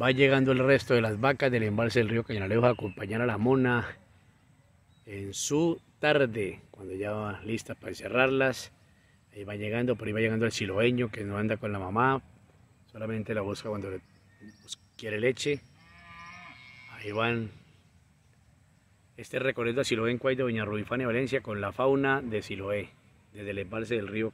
Va llegando el resto de las vacas del embalse del río Cañalejo a acompañar a la mona en su tarde, cuando ya va lista para encerrarlas. Ahí va llegando, por ahí va llegando el siloeño que no anda con la mamá, solamente la busca cuando pues, quiere leche. Ahí van. Este recorrido a Siloé en Cuay de Doña Valencia con la fauna de Siloé, desde el embalse del río